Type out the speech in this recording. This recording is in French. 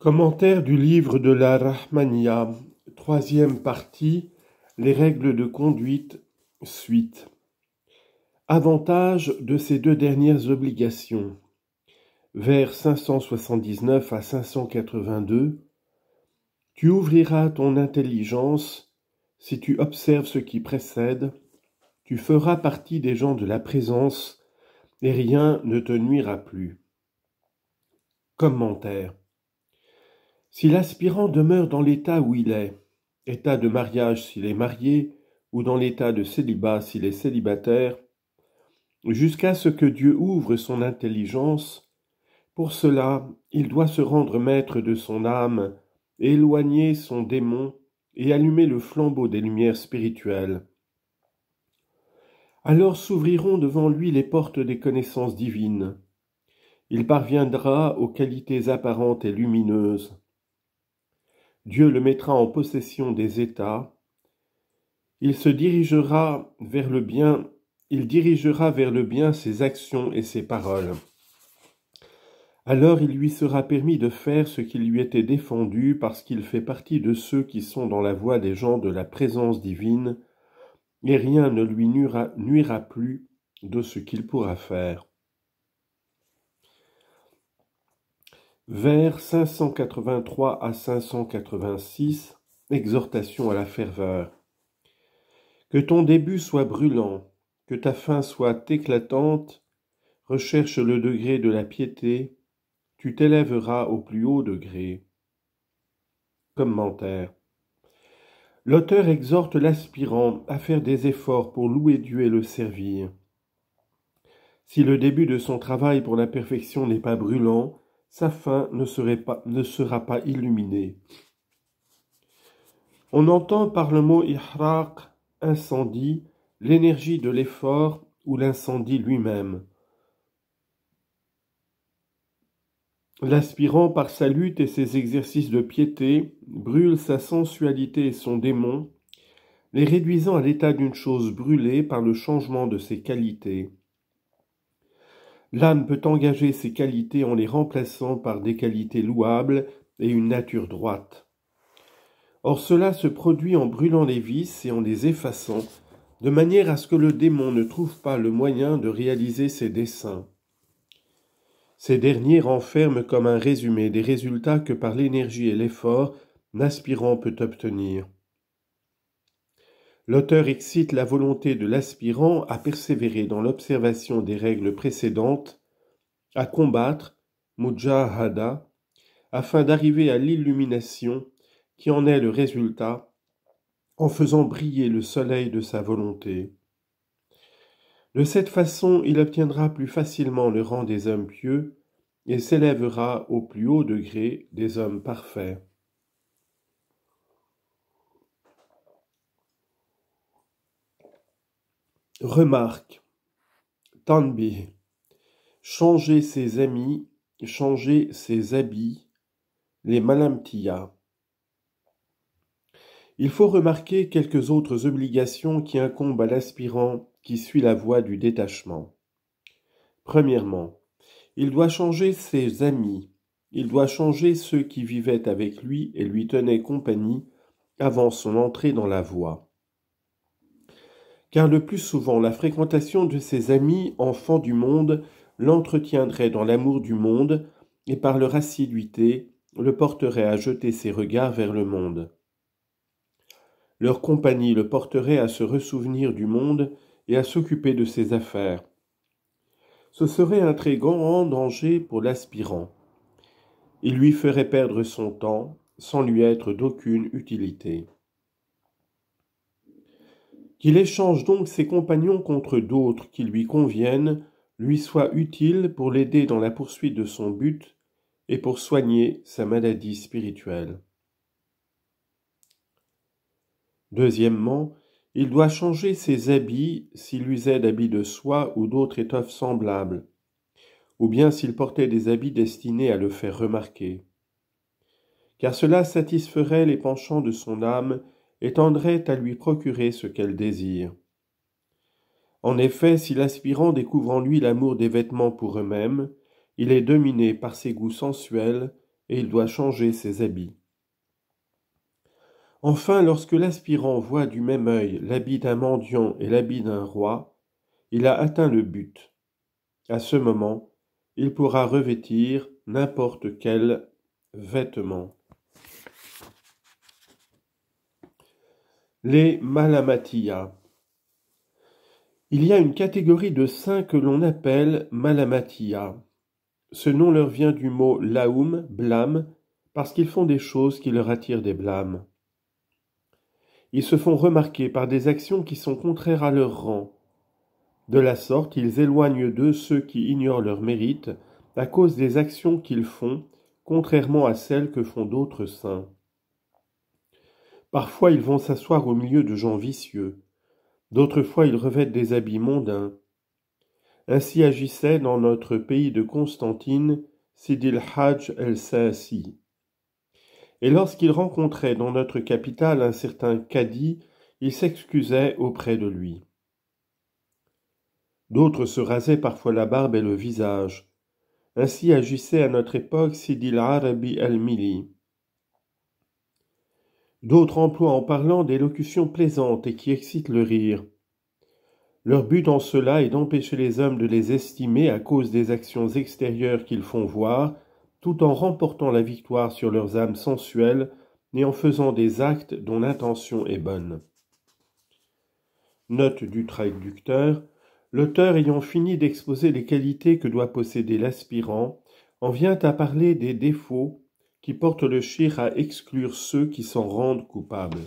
Commentaire du livre de la Rahmania troisième partie, les règles de conduite, suite. Avantage de ces deux dernières obligations. Vers 579 à 582. Tu ouvriras ton intelligence si tu observes ce qui précède. Tu feras partie des gens de la présence et rien ne te nuira plus. Commentaire. Si l'aspirant demeure dans l'état où il est, état de mariage s'il est marié, ou dans l'état de célibat s'il est célibataire, jusqu'à ce que Dieu ouvre son intelligence, pour cela il doit se rendre maître de son âme, éloigner son démon et allumer le flambeau des lumières spirituelles. Alors s'ouvriront devant lui les portes des connaissances divines. Il parviendra aux qualités apparentes et lumineuses. Dieu le mettra en possession des États, il se dirigera vers le bien, il dirigera vers le bien ses actions et ses paroles. Alors il lui sera permis de faire ce qui lui était défendu parce qu'il fait partie de ceux qui sont dans la voie des gens de la présence divine, et rien ne lui nuira, nuira plus de ce qu'il pourra faire. Vers 583 à 586, exhortation à la ferveur. Que ton début soit brûlant, que ta fin soit éclatante, recherche le degré de la piété, tu t'élèveras au plus haut degré. Commentaire. L'auteur exhorte l'aspirant à faire des efforts pour louer Dieu et le servir. Si le début de son travail pour la perfection n'est pas brûlant, sa fin ne, serait pas, ne sera pas illuminée. On entend par le mot ihraq, incendie, l'énergie de l'effort ou l'incendie lui-même. L'aspirant par sa lutte et ses exercices de piété brûle sa sensualité et son démon, les réduisant à l'état d'une chose brûlée par le changement de ses qualités. L'âme peut engager ses qualités en les remplaçant par des qualités louables et une nature droite. Or cela se produit en brûlant les vices et en les effaçant, de manière à ce que le démon ne trouve pas le moyen de réaliser ses desseins. Ces derniers renferment comme un résumé des résultats que par l'énergie et l'effort l'aspirant peut obtenir. L'auteur excite la volonté de l'aspirant à persévérer dans l'observation des règles précédentes, à combattre, mujahada, afin d'arriver à l'illumination qui en est le résultat, en faisant briller le soleil de sa volonté. De cette façon, il obtiendra plus facilement le rang des hommes pieux et s'élèvera au plus haut degré des hommes parfaits. Remarque. Tanbi, Changer ses amis, changer ses habits, les malamtiyas. Il faut remarquer quelques autres obligations qui incombent à l'aspirant qui suit la voie du détachement. Premièrement, il doit changer ses amis, il doit changer ceux qui vivaient avec lui et lui tenaient compagnie avant son entrée dans la voie car le plus souvent la fréquentation de ses amis enfants du monde l'entretiendrait dans l'amour du monde, et par leur assiduité le porterait à jeter ses regards vers le monde. Leur compagnie le porterait à se ressouvenir du monde et à s'occuper de ses affaires. Ce serait un très grand danger pour l'aspirant. Il lui ferait perdre son temps sans lui être d'aucune utilité qu'il échange donc ses compagnons contre d'autres qui lui conviennent, lui soient utiles pour l'aider dans la poursuite de son but et pour soigner sa maladie spirituelle. Deuxièmement, il doit changer ses habits s'il usait d'habits de soie ou d'autres étoffes semblables, ou bien s'il portait des habits destinés à le faire remarquer. Car cela satisferait les penchants de son âme et tendrait à lui procurer ce qu'elle désire. En effet, si l'aspirant découvre en lui l'amour des vêtements pour eux-mêmes, il est dominé par ses goûts sensuels et il doit changer ses habits. Enfin, lorsque l'aspirant voit du même œil l'habit d'un mendiant et l'habit d'un roi, il a atteint le but. À ce moment, il pourra revêtir n'importe quel vêtement. Les Malamatiya. Il y a une catégorie de saints que l'on appelle Malamatia. Ce nom leur vient du mot laoum, blâme, parce qu'ils font des choses qui leur attirent des blâmes. Ils se font remarquer par des actions qui sont contraires à leur rang. De la sorte, ils éloignent d'eux ceux qui ignorent leur mérite à cause des actions qu'ils font, contrairement à celles que font d'autres saints. Parfois ils vont s'asseoir au milieu de gens vicieux, d'autres fois ils revêtent des habits mondains. Ainsi agissait dans notre pays de Constantine Sidil hadj el Sainsi. Et lorsqu'il rencontrait dans notre capitale un certain cadi, il s'excusait auprès de lui. D'autres se rasaient parfois la barbe et le visage. Ainsi agissait à notre époque Sidil Arabi el-Mili. D'autres emploient en parlant des locutions plaisantes et qui excitent le rire. Leur but en cela est d'empêcher les hommes de les estimer à cause des actions extérieures qu'ils font voir, tout en remportant la victoire sur leurs âmes sensuelles et en faisant des actes dont l'intention est bonne. Note du traducteur L'auteur ayant fini d'exposer les qualités que doit posséder l'aspirant, en vient à parler des défauts qui porte le chir à exclure ceux qui s'en rendent coupables.